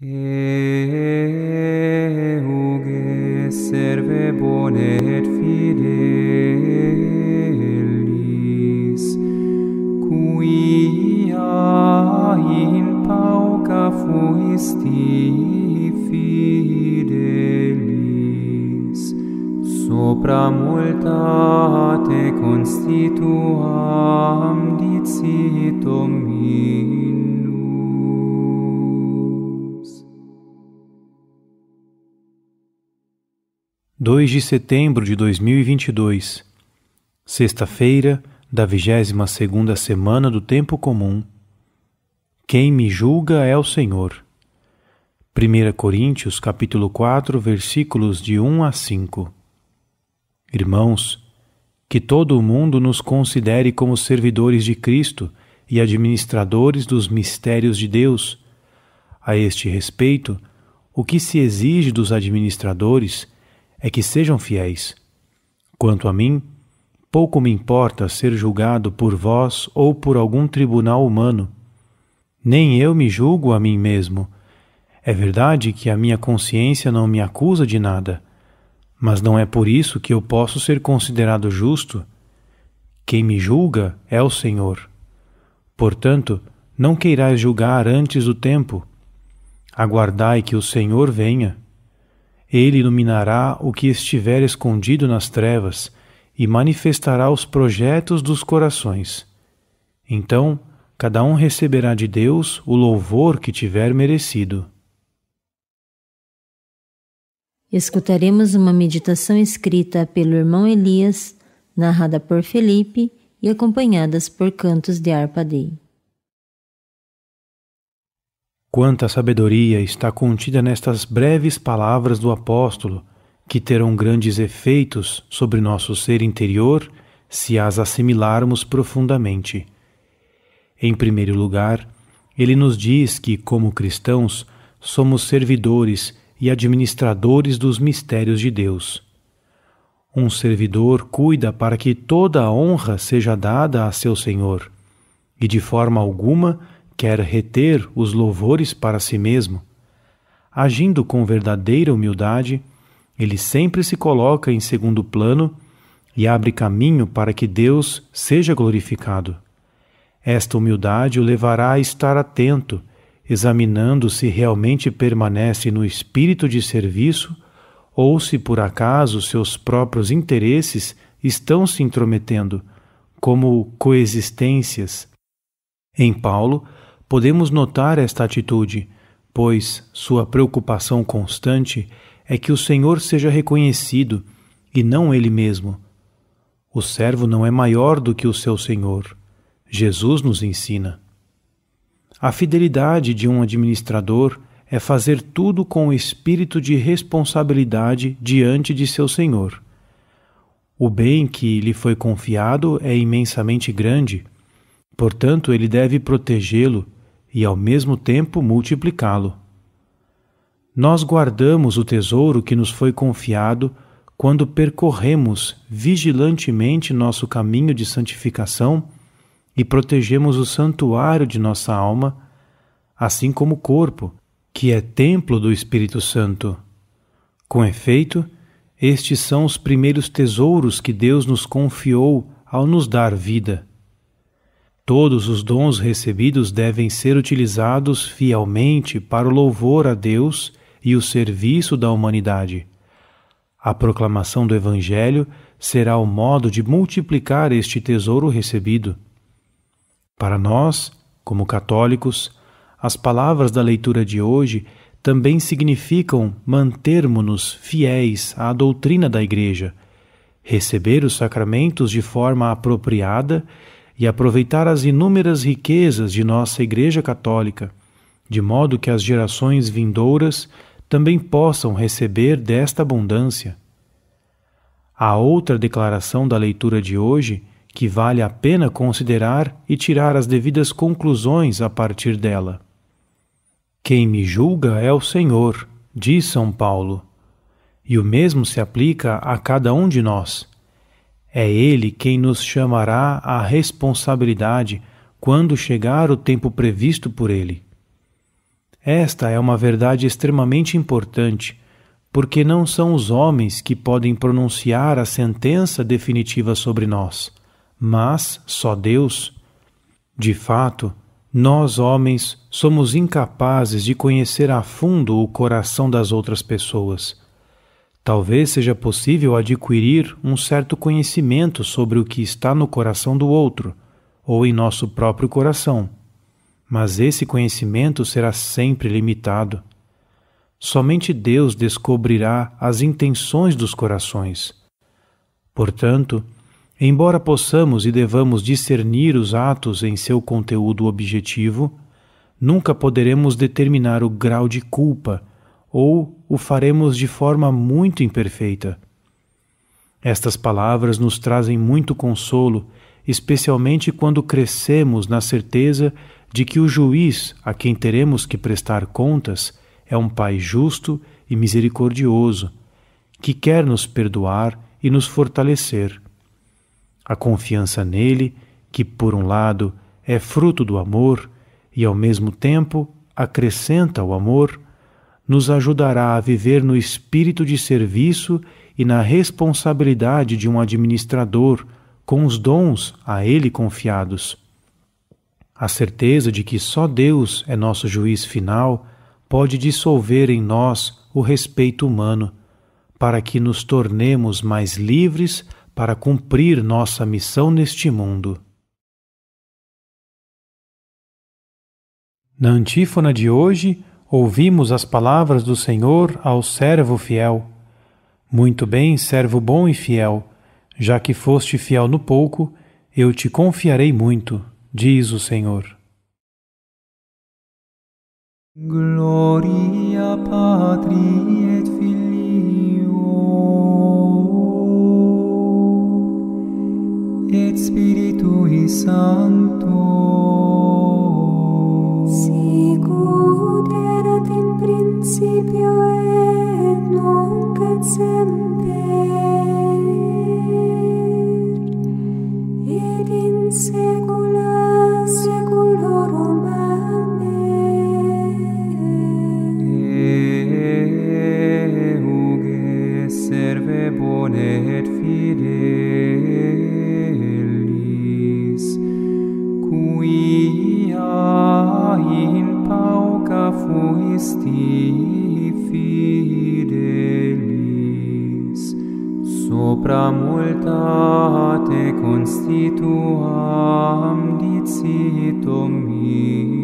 Euge serve bona et fidelis, cuia in pauca fuisti fidelis, sopra multate constituam dicitomis, 2 de setembro de 2022, sexta-feira da 22 segunda semana do tempo comum. Quem me julga é o Senhor. 1 Coríntios, capítulo 4, versículos de 1 a 5. Irmãos, que todo o mundo nos considere como servidores de Cristo e administradores dos mistérios de Deus. A este respeito, o que se exige dos administradores é que sejam fiéis. Quanto a mim, pouco me importa ser julgado por vós ou por algum tribunal humano. Nem eu me julgo a mim mesmo. É verdade que a minha consciência não me acusa de nada, mas não é por isso que eu posso ser considerado justo. Quem me julga é o Senhor. Portanto, não queirais julgar antes do tempo. Aguardai que o Senhor venha. Ele iluminará o que estiver escondido nas trevas e manifestará os projetos dos corações. Então, cada um receberá de Deus o louvor que tiver merecido. Escutaremos uma meditação escrita pelo irmão Elias, narrada por Felipe e acompanhadas por cantos de Arpadei. Quanta sabedoria está contida nestas breves palavras do apóstolo, que terão grandes efeitos sobre nosso ser interior se as assimilarmos profundamente. Em primeiro lugar, ele nos diz que, como cristãos, somos servidores e administradores dos mistérios de Deus. Um servidor cuida para que toda a honra seja dada a seu Senhor, e de forma alguma quer reter os louvores para si mesmo. Agindo com verdadeira humildade, ele sempre se coloca em segundo plano e abre caminho para que Deus seja glorificado. Esta humildade o levará a estar atento, examinando se realmente permanece no espírito de serviço ou se por acaso seus próprios interesses estão se intrometendo, como coexistências. Em Paulo, podemos notar esta atitude, pois sua preocupação constante é que o Senhor seja reconhecido e não ele mesmo. O servo não é maior do que o seu Senhor. Jesus nos ensina. A fidelidade de um administrador é fazer tudo com o espírito de responsabilidade diante de seu Senhor. O bem que lhe foi confiado é imensamente grande, portanto, ele deve protegê-lo e ao mesmo tempo multiplicá-lo. Nós guardamos o tesouro que nos foi confiado quando percorremos vigilantemente nosso caminho de santificação e protegemos o santuário de nossa alma, assim como o corpo, que é templo do Espírito Santo. Com efeito, estes são os primeiros tesouros que Deus nos confiou ao nos dar vida. Todos os dons recebidos devem ser utilizados fielmente para o louvor a Deus e o serviço da humanidade. A proclamação do Evangelho será o modo de multiplicar este tesouro recebido. Para nós, como católicos, as palavras da leitura de hoje também significam mantermos-nos fiéis à doutrina da Igreja, receber os sacramentos de forma apropriada e aproveitar as inúmeras riquezas de nossa Igreja Católica, de modo que as gerações vindouras também possam receber desta abundância. Há outra declaração da leitura de hoje que vale a pena considerar e tirar as devidas conclusões a partir dela. Quem me julga é o Senhor, diz São Paulo. E o mesmo se aplica a cada um de nós. É Ele quem nos chamará à responsabilidade quando chegar o tempo previsto por Ele. Esta é uma verdade extremamente importante, porque não são os homens que podem pronunciar a sentença definitiva sobre nós, mas só Deus. De fato, nós homens somos incapazes de conhecer a fundo o coração das outras pessoas Talvez seja possível adquirir um certo conhecimento sobre o que está no coração do outro, ou em nosso próprio coração, mas esse conhecimento será sempre limitado. Somente Deus descobrirá as intenções dos corações. Portanto, embora possamos e devamos discernir os atos em seu conteúdo objetivo, nunca poderemos determinar o grau de culpa ou o faremos de forma muito imperfeita. Estas palavras nos trazem muito consolo, especialmente quando crescemos na certeza de que o juiz a quem teremos que prestar contas é um Pai justo e misericordioso, que quer nos perdoar e nos fortalecer. A confiança nele, que por um lado é fruto do amor e ao mesmo tempo acrescenta o amor, nos ajudará a viver no espírito de serviço e na responsabilidade de um administrador com os dons a ele confiados. A certeza de que só Deus é nosso juiz final pode dissolver em nós o respeito humano, para que nos tornemos mais livres para cumprir nossa missão neste mundo. Na antífona de hoje, Ouvimos as palavras do Senhor ao servo fiel. Muito bem, servo bom e fiel, já que foste fiel no pouco, eu te confiarei muito, diz o Senhor. semper et in saecula fidelis cuia in pauca fuistis supra multate constituam dicitum mihi.